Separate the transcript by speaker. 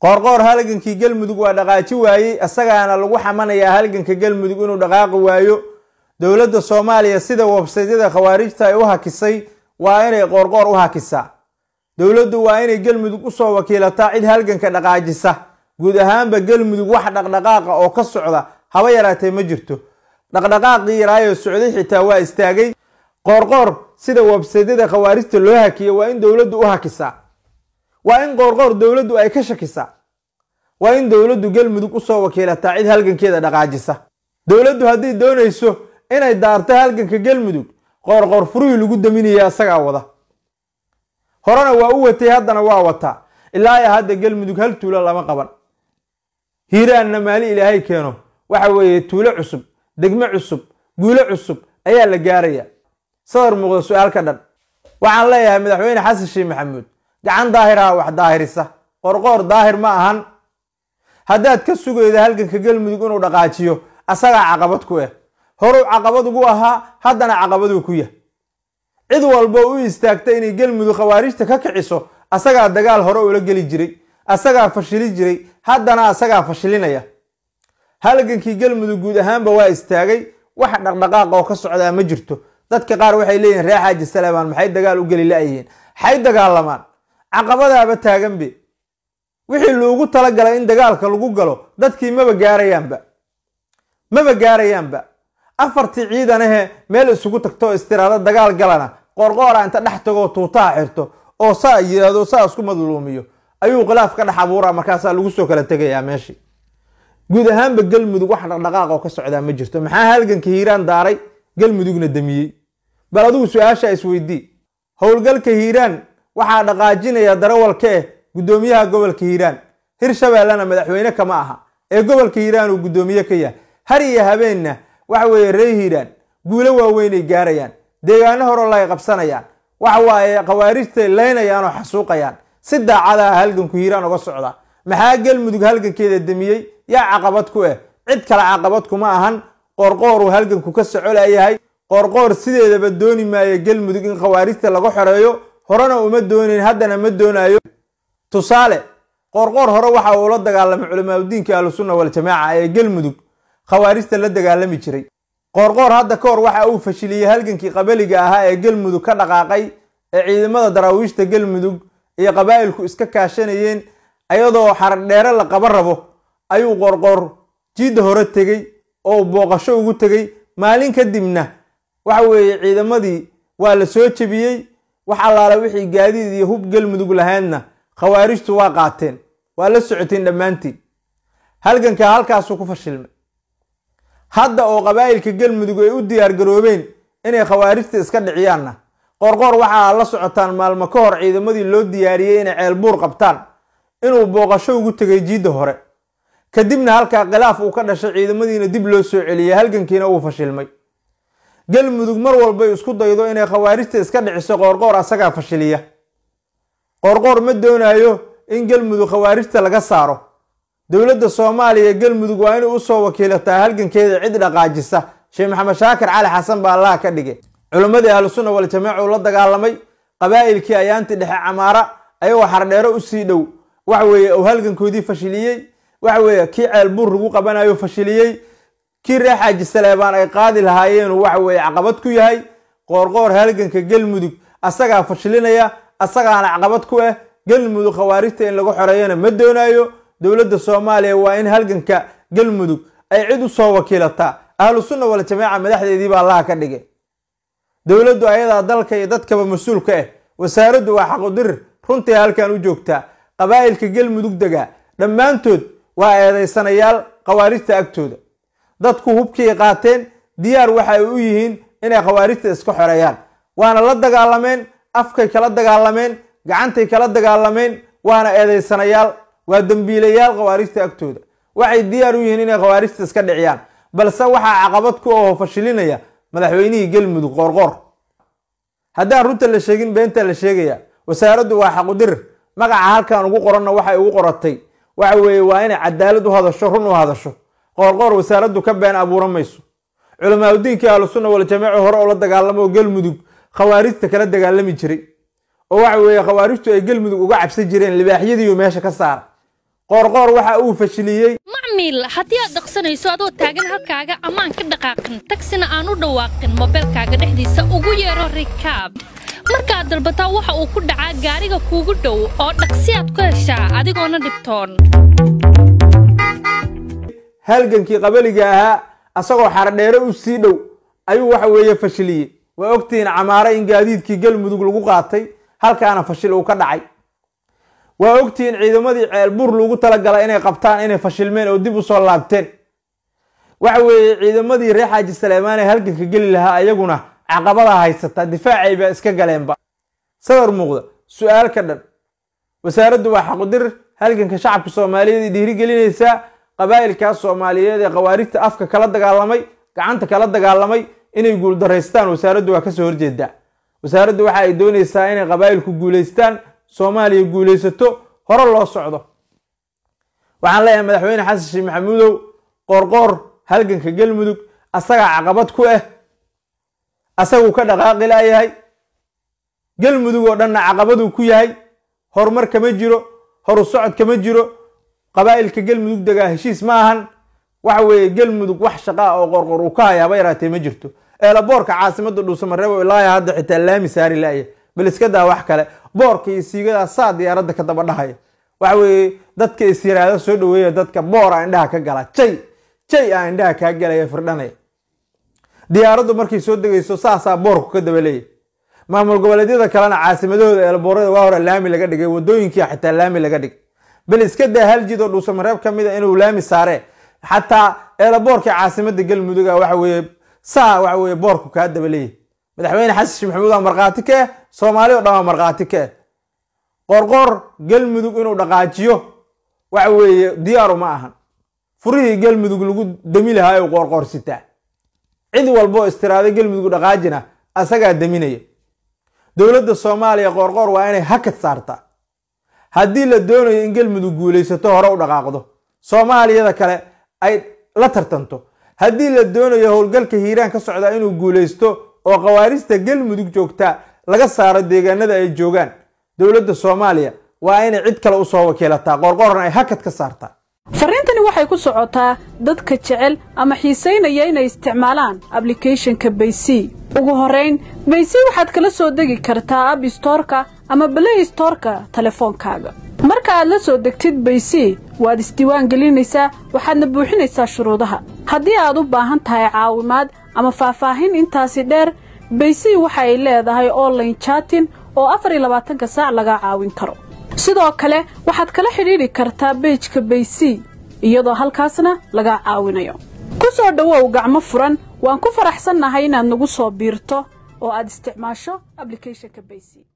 Speaker 1: qoorqoor halgankii galmudug waa dhaqaaji waayey isagaana lagu xamanayaa halganka galmudug inuu dhaqaaqi waayo dowladda soomaaliya sida websaydyada khawaarijta ay u hakisay waa inay qoorqoor u hakisaa dowladdu waa inay galmudug usoo wakiilataa cid halganka dhaqaajisa guud ahaanba galmudug wax dhaqdhaqaaqa oo ka socda haba yaraatee ma jirto dhaqdhaqaaqii yaraayo socday xitaa waa istaagay qoorqoor sida websaydyada khawaarijta loo hakiya waa in dowladdu u hakisaa waa in qoorqoor dowladdu ay ka shakisaa waa in dowladdu galmudug usoo wakiilataa cid halgankeeda dhaqaajisa dowladdu hadday doonayso inay daarto halganka galmudug qoorqoor furihii lagu daminaya isagaa wada horena waa u watay haddana waa wataa ilaa ya hadda galmudug hal tuulo lama qaban hiiraanna maali ilaahay keeno waxa weeye tuulo cusub degmo cusub guulo cusub ayaa la gaaraya sadar muuqda su-aal ka dhan waxaan leeyahay madaxweyne xasan sheekh maxamuud gacan daahira wax daahirisa qorqoor daahir ma ahan haddaad ka sugayda halganka galmudug inuu dhaqaajiyo asagaa caqabad ku ah horuu caqabad ugu ahaa haddana caqabaduu ku yah cid walba u istaagta inay galmudug khawaarijta ka kiciso asagaa dagaal hore ula geli jiray asagaa fashili jiray haddana asagaa fashilinaya halgankii galmudug guud ahaanba waa istaagay wax dhaqdhaqaaq oo ka socdaa ma jirto dadka qaar waxay leeyihiin reexaaji salemaan maxay dagaal u geli la xay dagaalamaan caqabadaaba taaganbe wixii loogu talagalay in dagaalka lagu galo dadkii maba gaarayaanba maba gaarayaanba afartii ciidanahe meel isugu tagto istiraado dagaal galana qoorqoora inta dhex tagoo tuutaha xirto oo saa yidhaahdo saa isku madluumiyo ayuu khilaaf ka dhex abuuraa markaasaa lagu soo kala tegayaa meeshii guud ahaanba galmudug wax dhaqdhaqaaq oo ka socdaa ma jirto maxaa halganka hiiraan daaray galmudugna damiyey bal adigu su-aashaa isweydii howlgalka hiiraan waxaa dhaqaajinaya darawalka eh guddoomiyaha gobolka hiiraan hirshabellena madaxweyne kama aha ee gobolka hiiraan uu guddoomiye ka yahay har iyo habeenna waxa weeye reer hiiraan guulo waaweynay gaarayaan deegaano horoo lay qabsanayaan waxa waaye khawaarijtay leynayaan oo xasuuqayaan si daacadaha halganku hiiraan uga socda maxaa galmudug halgankeeda demiyey yaa caqabad ku ah cid kale caqabad kuma ahan qoorqoor uu halganku ka socola yahay qoorqoor sideedaba dooni maaya galmudug in khawaarijta laga xoreeyo horena uma doonin haddana ma doonayo tusaale qoorqoor hore waxa uu la dagaalamay culamaauddiinka ahlusunna waljamaaca ee galmudug khawaarijta la dagaalami jiray qoorqoor hadda ka hor waxa uu fashiliyey halgankii qabaliga ahaa ee galmudug ka dhaqaaqay ee ciidamada daraawiishta galmudug iyo qabaa'ilku iska kaashanayeen ayadoo xardheere la qaba rabo ayuu qoorqoor jiidda hore tegey oo booqasho ugu tegey maalin kadibna waxa weeye ciidamadii waa la soo jebiyey wax allaala wixii gaadiid iyo hub galmudug lahaydna khawaarijtu waa qaateen waa la socoteen dhammaantiin halgankaa halkaasuu ku fashilmay hadda oo qabaa'ilka galmudug ay u diyaargaroobeen inay khawaarijta iska dhiciyaanna qorqoor waxaa la socotaan maalmo ka hor ciidamadii loo diyaariyey inay ceelbuur qabtaan inuu booqasho ugu tegay jiidda hore kadibna halkaa khilaaf uu ka dhashay ciidamadiina dib loo soo celiyey halgankiina uu fashilmay galmudug mar walbay isku daydo inay khawaarijta iska dhiciso qoorqoor asagaa fashiliya qoorqoor ma doonaayo in galmudug khawaarijta laga saaro dowladda soomaaliya galmudug waa inay usoo wakiilataa halgankeeda cid dhaqaajisa sheekh maxamed shaakir cali xasan baa allaha ka dhigay culimmadii ahlusunna waljamaaca uu la dagaalamay qabaa'ilkii ayaanti dhexe camaara ayagoo xardheero u sii dhow waxa weeye uu halgankoodii fashiliyey waxa weeye kii ceel lagu qabanayo fashiliyey kii reer xaaji saleebaan ay qaadi lahaayeenu waxa weeye caqabad ku yahay qoorqoor halganka galmudug asagaa fashilinaya asagaana caqabad ku ah eh. galmudug khawaarijta in lagu xoreeyana ma doonaayo dowladda soomaaliya waa in halganka galmudug ay cid u soo wakiilataa ahlu sunna waljamaaca madaxdeedii baa allaha ka dhigay dowladdu ayadaa dalka iyo dadkaba mas-uulka ah eh. wasaaraddu waa xaqudirir runtii halkan u joogtaa qabaa'ilka galmudug dega dhammaantood waa eedaysanayaal khawaarijta agtooda dadku hubkay qaateen diyaar waxa ay u yihiin inay khawaarijta iska xoreeyaan waana la dagaalameen afkay kala dagaalameen gacantay kala dagaalameen waana eedaysanayaal waa dembiilayaal khawaarijta agtooda waxay diyaar u yihiin inay khawaarijta iska dhiciyaan balse waxaa caqabad ku aho fashilinaya madaxweynihii galmudug qoorqoor haddaan runta la sheegin beenta la sheegaya wasaaraddu waa xaqudir magaca halkan ugu qoranna waxay ugu qoratay waxa weeye waa inay cadaalad u hadasho run u hadasho qoorqoor wasaaraddu ka been abuuran mayso culamaadudiinkai ahlusunna waljamaaci hore oo la dagaalamoo galmudug khawaarijta kala dagaalami jiray oo waxa weeye khawaarijtu ay galmudug uga cabsan jireen libaaxyadiiyu meesha ka saara qoorqoor waxa uu fashiliyey macmiil haddii aad dhaqsanayso adoo taagan halkaaga ammaan ka dhaqaaqin tagsina aan u dhawaaqin mobeelkaaga dhexdiisa ugu yeero rikaab markaad dalbataa waxa uu ku dhacaa gaariga kuugu dhow oo dhaqsi aad ku heshaa adigoona dhibtoon halgankii qabaliga ahaa asagoo xardheere u sii dhow ayuu waxa weeye fashiliyey waa ogtihiin camaare in gaadiidkii galmudug lagu qaatay halkaana fashil uu ka dhacay waa ogtihiin ciidamadii ceelbuur loogu talagalay inay qabtaan inay fashilmeen oo dib usoo laabteen waxa weeye ciidamadii reer xaaji saleemaan ee halganka geli lahaa ayaguna caqabadaa haysata difaacay baa iska galeenba sawir muuqda su-aal ka dhan wasaaraddu waa xaqudir halganka shacabka soomaaliyeed ee dhiirigelinaysaa qabaa'ilkaas soomaaliyeed ee khawaarijta afka kala dagaalamay gacanta kala dagaalamay inay guuldaraystaan wasaaraddu waa kasoo horjeeda wasaaraddu waxa ay doonaysaa inay qabaa'ilku guulaystaan soomaaliya guulaysato hore loo socdo waxaan leeyahay madaxweyne xasan sheekh maxamuudow qoorqoor halganka galmudug asagaa caqabad ku ah eh, asaguu ka dhaqaaqi laayahay galmudug oo dhanna caqabaduu ku yahay horumar kama jiro horu socod kama jiro qabaa'ilka galmudug degaa heshiis ma ahan waxa weeye galmudug wax shaqaa ah oo qorqor uu ka hayaa ba yaraatee ma jirto eelaboorka caasimada dhuusamareebo ilaaya hadda xitaa laami saari laaya bal iskadaa wax kale boorka iyo siigadaa saa diyaaradda ka daba dhahaya waxa weeye dadka isyiraada soo dhaweeya dadka boora indhaha ka gala jay jay a indhaha kaa galaya firdhanay diyaaraddu markay soo degayso saasaa boorku ka daba leeya maamul goboleedyada kalena caasimadahooda eelaboorada waa hore laami laga dhigay wadooyinkia xitaa laami laga dhig bal iska daa hal jid oo dhuusamareeb ka mid a ah inuu laami saare xataa eelaboorka caasimada galmuduga ah waxaweye saa waxaweye boorku kaa dabaleeyay madaxweyne xasan sheekh maxamuud waa markhaati ka eh soomaali o dhan waa markhaati ka eh qorqor galmudug inuu dhaqaajiyo waxa weeye diyaaru ma ahan furihii galmudug lagu demi lahaa u qoorqoorsitaa cid walboo istiraada galmudug dhaqaajina asagaa deminaya dowladda soomaaliya qoorqoor waa inay hakad saartaa haddii la doonayo in galmudug guulaysato hore u dhaqaaqdo soomaaliyada kale ay la tartanto haddii la doonayo howlgalka hiiraan ka socda inuu guulaysto oo khawaarista galmudug joogta laga saaro deegaanada ay joogaan dowladda soomaaliya waa inay cid kale usoo wakiilataa qorqorna ay hakad ka saartaa fariintani waxay ku socotaa dadka jecel ama xiisaynaya inay isticmaalaan ablicathonka baysii ugu horrayn baysii waxaad kala soo degi kartaa abstorka ama blay storka teleefoonkaaga marka aad la soo degtid baysii waad isdiiwaan gelinaysaa waxaadna buuxinaysaa shuruudaha haddii aad u baahan tahay caawimaad ama faahfaahin intaasi dheer baysii waxa ay leedahay online jaatin oo afar iyo labaatanka saac laga caawin karo sidoo kale waxaad kala xidhiidhi kartaa beejka baysii iyadoo halkaasna lagaa caawinayo ku soo dhowow gacmo furan waan ku faraxsan nahay inaad nagu soo biirto oo aad isticmaasho ablicathonka baysii